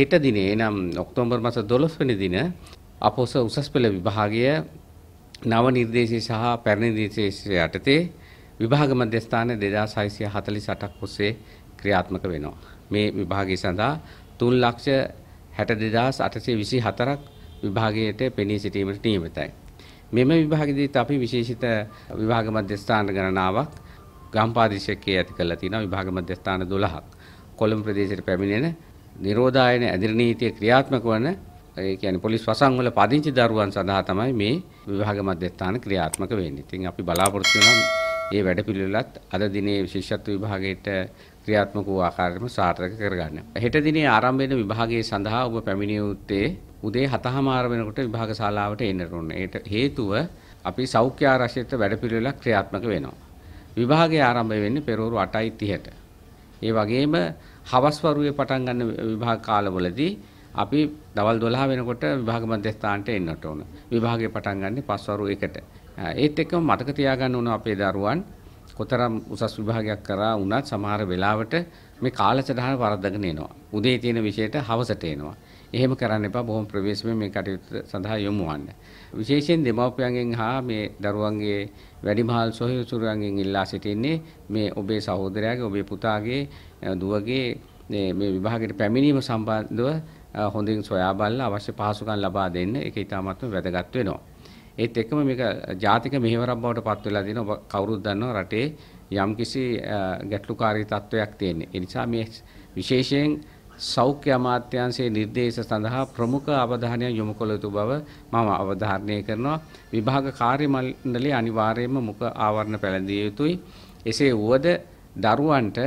හෙට දිනේ නම් ඔක්තෝම්බර් මස දොළොස් වනි දින අපොස උසස් පෙළ විභාගය නව නිර්දේශය සහ පැරණි නිර්දේශය යටතේ විභාග මධ්‍යස්ථාන දෙදා සයිසිය හතලි සටක් ඔස්සේ ක්‍රියාත්මක වෙනවා. මේ විභාගය සඳහා තුන් ලක්ෂ හැට දෙදස් අටසේ විසි හතරක් විභාගයට පෙනී සිටීමට නියමිතයි. මෙම විභාගදීත් අපි විශේෂිත විභාග මධ්‍යස්ථාන ගණනාවක් ගම්පාදිශකයේ ඇති කළ තියෙනවා විභාග මධ්‍යස්ථාන 12ක්. කොළඹ ප්‍රදේශයට පැමිණෙන නිරෝධායන ඇදිරි නීතිය ක්‍රියාත්මක වන ඒ කියන්නේ පොලිස් වසංවල පදිංචි දරුවන් සඳහා තමයි මේ විභාග මධ්‍යස්ථාන ක්‍රියාත්මක වෙන්නේ. ඉතින් අපි බලාපොරොත්තු වෙනවා මේ වැඩපිළිවෙලත් අද දිනේ විශේෂත්ව විභාගයට ක්‍රියාත්මක වූ ආකාරයටම සාර්ථක කරගන්න. හෙට දිනේ ආරම්භ වෙන විභාගයේ සඳහා ඔබ පැමිණිය යුත්තේ උදේ 7:00 වෙනකොට විභාග ශාලාවට එන්නට ඕන. ඒට හේතුව අපි සෞඛ්‍ය ආරක්ෂිත වැඩපිළිවෙලක් ක්‍රියාත්මක වෙනවා. විභාගය ආරම්භ වෙන්නේ පෙරවරු 8:30ට. ඒ වගේම හවස් වරුවේ පටන් ගන්න විභාග කාලවලදී අපි දවල් 12 වෙනකොට විභාග මධ්‍යස්ථානට එන්නට ඕන. විභාගේ පටන් ගන්නේ පස්වරු 1ට. ඒත් එක්කම මතක තියාගන්න ඕන අපේ දරුවන් කොතරම් උසස් විභාගයක් කරා වුණත් සමහර වෙලාවට මේ කාලසටහන වරද්දගෙන එනවා. උදේ තියෙන විෂයට හවසට එනවා. එහෙම කරන්න එපා. බොහොම ප්‍රවේශමෙන් මේ කටයුතු සඳහා යොමු වන්න. විශේෂයෙන් දෙමව්පියන්ගෙන් හා මේ දරුවන්ගේ වැඩිමහල් සොහොයුරුන්ගෙන් ඉල්ලා සිටින්නේ මේ ඔබේ සහෝදරයාගේ, ඔබේ පුතාගේ, දුවගේ මේ විභාගයට පැමිණීම සම්බන්ධව හොඳින් සොයා බලලා අවශ්‍ය පහසුකම් ලබා දෙන්න. ඒක ඉතාමත්ම වැදගත් වෙනවා. ඒත් එක්කම මේක ජාතික මෙහෙවරක් බවට පත් වෙලා තියෙනවා. ඔබ කවුරුත් දන්නවා රටේ යම්කිසි ගැටලුකාරී තත්වයක් තියෙන්නේ. ඒ නිසා මේ විශේෂයෙන් සෞඛ්‍ය අමාත්‍යාංශයේ නිර්දේශ සඳහා ප්‍රමුඛ අවධානය යොමු කළ යුතු බව මම අවධාරණය කරනවා. විභාග කාර්ය මණ්ඩලයේ අනිවාර්යයෙන්ම මුඛ ආවරණ පැළඳිය යුතුයි. එසේ වුවද දරුවන්ට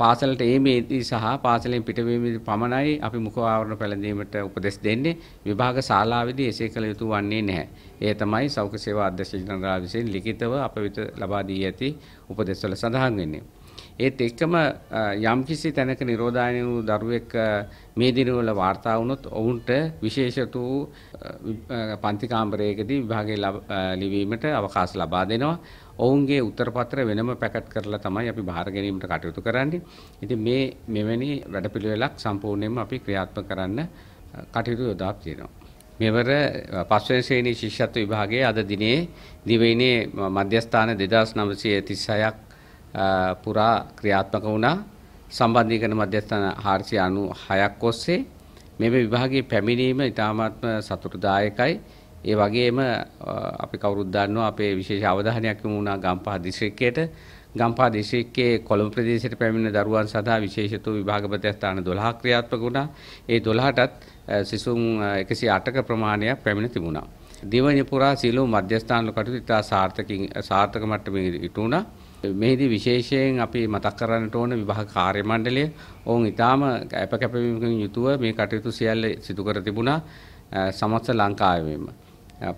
පාසලට ඒමේදී සහ පාසලෙන් පිටවීමේදී පමණයි අපි මුඛ ආවරණ පැළඳීමට උපදෙස් දෙන්නේ විභාග ශාලාවේදී එසේ කළ යුතු වන්නේ නැහැ. ඒ තමයි සෞඛ්‍ය සේවා අධ්‍යක්ෂ ජනරාල් විසින් ලිඛිතව අප වෙත ලබා දී ඇති උපදෙස්වල සඳහන් වෙන්නේ. ඒත් එකම යම්කිසි තැනක නිරෝධායන වූ දරුවෙක් මේ දිනවල වාර්තා වුණොත් ඔවුන්ට විශේෂිත වූ පන්ති කාමරයකදී විභාගය ලිවීමට අවකාශ ලබා දෙනවා. ඔවුන්ගේ උත්තරපත්‍ර වෙනම පැකට් කරලා තමයි අපි බාර ගැනීමට කටයුතු කරන්නේ. ඉතින් මේ මෙවැනි වැඩපිළිවෙලක් සම්පූර්ණයෙන්ම අපි ක්‍රියාත්මක කරන්න කටයුතු යොදා තියෙනවා. මෙවර පස්වෙනි ශ්‍රේණී ශිෂ්‍යත්ව විභාගයේ අද දිනේ දිවයිනේ මධ්‍යස්ථාන 2936ක් පුරා ක්‍රියාත්මක වුණා සම්බන්ධීකරණ මධ්‍යස්ථාන 496ක් ඔස්සේ මේ විභාගයේ පැමිණීම ඉතාමත්ම සතුටුදායකයි. ඒ වගේම අපි කවුරුත් දන්නවා අපේ විශේෂ අවධානයක් යොමු වුණා ගම්පහ දිස්ත්‍රික්කයට. ගම්පහ දිස්ත්‍රික්කයේ කොළඹ ප්‍රදේශයට පැමිණෙන දරුවන් සඳහා විශේෂිත විභාග ප්‍රතිස්ථාන 12 ක්‍රියාත්මක වුණා. ඒ 12ටත් සිසුන් 108ක ප්‍රමාණයක් පැමිණ තිබුණා. දිවයින පුරා සියලු මධ්‍යස්ථාන කටයුතු ඉතා සාර්ථකින් සාර්ථක මට්ටමින් ඉටු වුණා. මෙහිදී විශේෂයෙන් අපි මතක් කරන්නට ඕන විභාග කාර්ය මණ්ඩලය ඔවුන් ඊටාම කැප කැපවීමකින් යුතුව මේ කටයුතු සියල්ල සිදු කර තිබුණා සමස්ත ලංකාවෙම.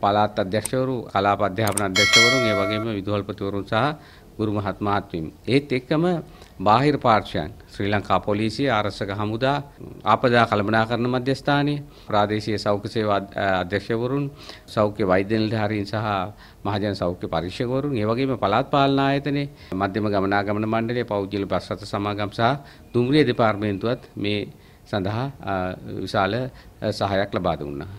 පළාත් අධ්‍යක්ෂවරු, කලාප අධ්‍යාපන අධ්‍යක්ෂවරුන්, ඒ වගේම විදුහල්පතිවරුන් සහ ගුරු මහත්මාත්වීන්. ඒත් එක්කම බාහිර පාර්ශයන් ශ්‍රී ලංකා පොලිසිය ආරක්ෂක හමුදා ආපදා කළමනාකරණ මධ්‍යස්ථානය ප්‍රාදේශීය සෞඛ්‍ය සේවා අධ්‍යක්ෂවරුන් සෞඛ්‍ය වෛද්‍ය නිලධාරීන් සහ මහජන සෞඛ්‍ය පරීක්ෂකවරුන් ඒ වගේම පළාත් පාලන ආයතනයේ මධ්‍යම ගමනාගමන මණ්ඩලය පෞද්ගලික බස් රථ සමාගම් සහ දුම්රිය දෙපාර්තමේන්තුවත් මේ සඳහා විශාල සහයක් ලබා දුන්නා.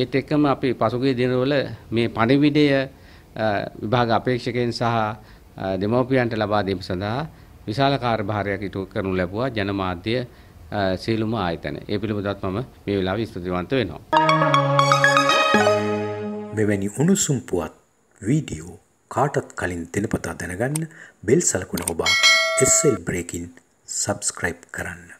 ඒත් එක්කම අපි පසුගිය දිනවල මේ පණිවිඩය විභාග අපේක්ෂකයන් සහ දෙමව්පියන්ට ලබා දීම සඳහා විශාල කාර්යභාරයක් ඉටු කරනු ලැබුවා ජනමාධ්‍ය සීලුම ආයතන. ඒ පිළිබඳවත් මම මේ වෙලාවේ ස්තුතිවන්ත වෙනවා. මෙවැනි උණුසුම් පුවත් වීඩියෝ කාටත් කලින් දෙනපතා දැනගන්න බෙල් සලකුණ ඔබ SL Breaking subscribe කරන්න.